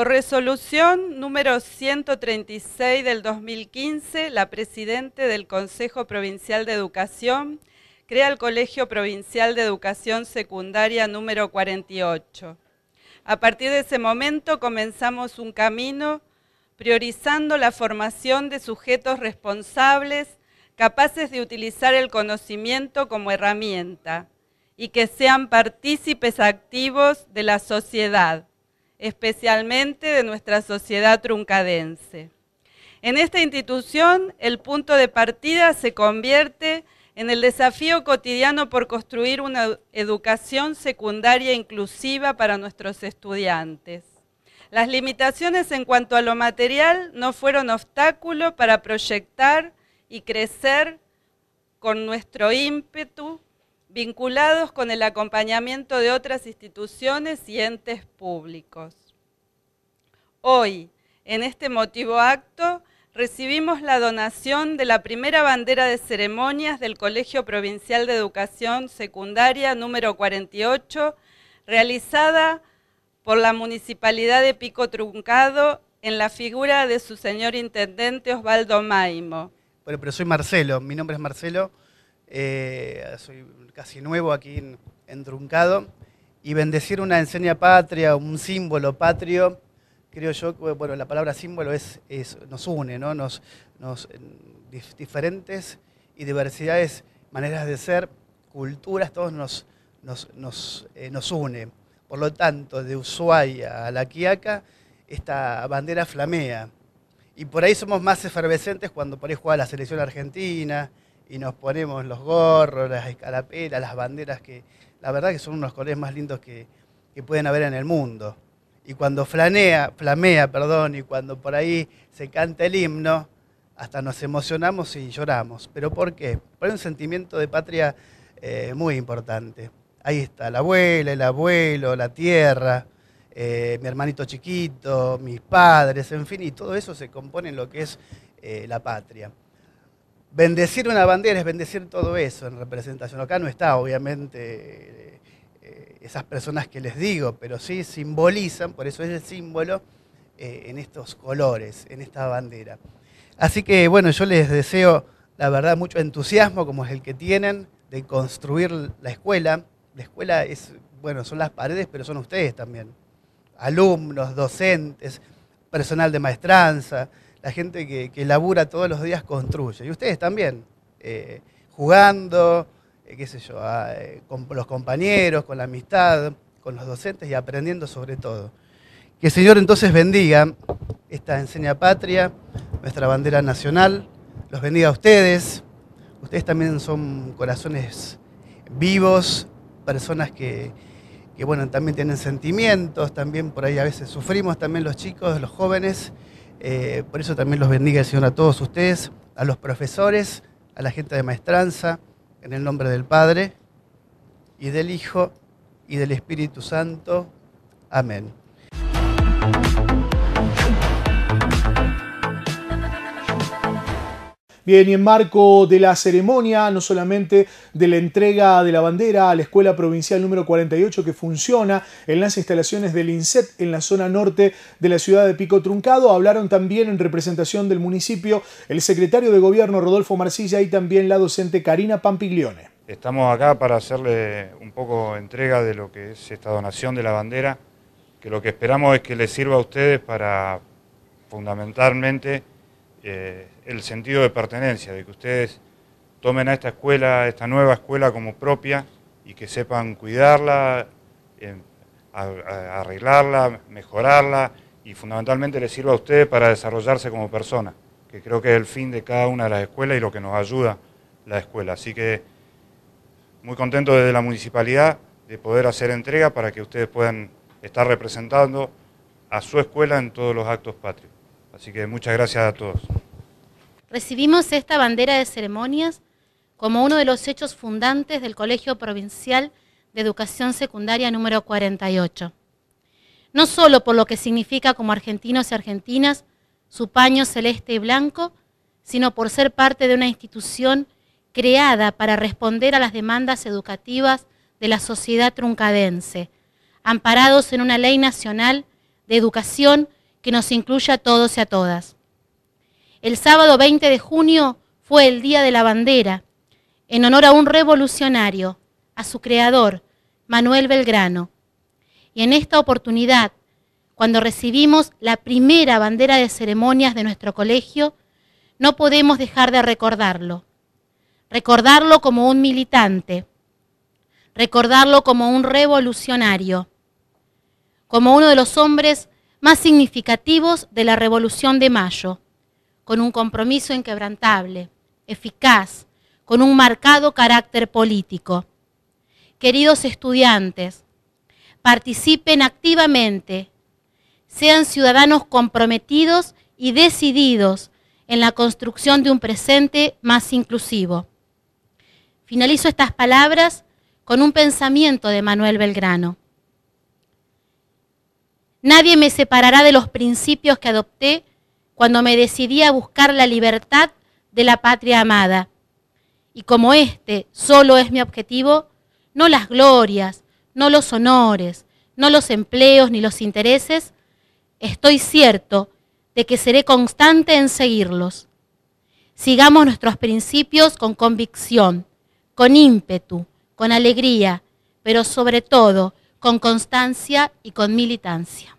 Por resolución número 136 del 2015, la Presidente del Consejo Provincial de Educación crea el Colegio Provincial de Educación Secundaria número 48. A partir de ese momento comenzamos un camino priorizando la formación de sujetos responsables capaces de utilizar el conocimiento como herramienta y que sean partícipes activos de la sociedad especialmente de nuestra sociedad truncadense. En esta institución, el punto de partida se convierte en el desafío cotidiano por construir una educación secundaria inclusiva para nuestros estudiantes. Las limitaciones en cuanto a lo material no fueron obstáculo para proyectar y crecer con nuestro ímpetu vinculados con el acompañamiento de otras instituciones y entes públicos. Hoy, en este motivo acto, recibimos la donación de la primera bandera de ceremonias del Colegio Provincial de Educación Secundaria número 48, realizada por la Municipalidad de Pico Truncado en la figura de su señor intendente Osvaldo Maimo. Bueno, pero soy Marcelo, mi nombre es Marcelo. Eh, soy casi nuevo aquí en, Truncado. Y bendecir una enseña patria, un símbolo patrio, creo yo, bueno, la palabra símbolo es, nos une, ¿no? Nos, eh, diferentes y diversidades, maneras de ser, culturas, todos nos, nos, nos, eh, nos une. Por lo tanto, de Ushuaia a La Quiaca, esta bandera flamea. Y por ahí somos más efervescentes cuando por ahí juega la selección argentina, y nos ponemos los gorros, las escalapelas, las banderas, que la verdad que son unos colores más lindos que, pueden haber en el mundo. Y cuando flanea, flamea, perdón, y cuando por ahí se canta el himno, hasta nos emocionamos y lloramos. ¿Pero por qué? Por un sentimiento de patria eh, muy importante. Ahí está la abuela, el abuelo, la tierra, eh, mi hermanito chiquito, mis padres, en fin, y todo eso se compone en lo que es eh, la patria. Bendecir una bandera es bendecir todo eso en representación. Acá no está, obviamente, eh, eh, esas personas que les digo, pero sí simbolizan, por eso es el símbolo, eh, en estos colores, en esta bandera. Así que, bueno, yo les deseo, la verdad, mucho entusiasmo como es el que tienen de construir la escuela. La escuela es, bueno, son las paredes, pero son ustedes también. Alumnos, docentes, personal de maestranza, la gente que, labura todos los días construye. Y ustedes también, eh, jugando, eh, qué sé yo, eh, con los compañeros, con la amistad, con los docentes y aprendiendo sobre todo. Que el Señor entonces bendiga esta enseña patria, nuestra bandera nacional, los bendiga a ustedes. Ustedes también son corazones vivos, personas que, bueno, también tienen sentimientos, también por ahí a veces sufrimos, también los chicos, los jóvenes. Eh, por eso también los bendiga el Señor a todos ustedes, a los profesores, a la gente de maestranza, en el nombre del Padre y del Hijo y del Espíritu Santo. Amén. Bien, y en marco de la ceremonia, no solamente de la entrega de la bandera a la Escuela Provincial número 48 que funciona en las instalaciones del INSET en la zona norte de la ciudad de Pico Truncado, hablaron también en representación del municipio el secretario de Gobierno Rodolfo Marcilla y también la docente Karina Pampiglione. Estamos acá para hacerle un poco entrega de lo que es esta donación de la bandera, que lo que esperamos es que les sirva a ustedes para fundamentalmente eh, el sentido de pertenencia, de que ustedes tomen a esta escuela, esta nueva escuela como propia y que sepan cuidarla, arreglarla, mejorarla y fundamentalmente les sirva a ustedes para desarrollarse como persona, que creo que es el fin de cada una de las escuelas y lo que nos ayuda la escuela. Así que muy contento desde la municipalidad de poder hacer entrega para que ustedes puedan estar representando a su escuela en todos los actos patrios. Así que muchas gracias a todos. Recibimos esta bandera de ceremonias como uno de los hechos fundantes del Colegio Provincial de Educación Secundaria número 48. No solo por lo que significa como argentinos y argentinas su paño celeste y blanco, sino por ser parte de una institución creada para responder a las demandas educativas de la sociedad truncadense, amparados en una ley nacional de educación que nos incluya a todos y a todas. El sábado 20 de junio fue el Día de la Bandera, en honor a un revolucionario, a su creador, Manuel Belgrano. Y en esta oportunidad, cuando recibimos la primera bandera de ceremonias de nuestro colegio, no podemos dejar de recordarlo. Recordarlo como un militante, recordarlo como un revolucionario, como uno de los hombres más significativos de la Revolución de Mayo, con un compromiso inquebrantable, eficaz, con un marcado carácter político. Queridos estudiantes, participen activamente, sean ciudadanos comprometidos y decididos en la construcción de un presente más inclusivo. Finalizo estas palabras con un pensamiento de Manuel Belgrano. Nadie me separará de los principios que adopté cuando me decidí a buscar la libertad de la patria amada. Y como este solo es mi objetivo, no las glorias, no los honores, no los empleos ni los intereses, estoy cierto de que seré constante en seguirlos. Sigamos nuestros principios con convicción, con ímpetu, con alegría, pero sobre todo con constancia y con militancia.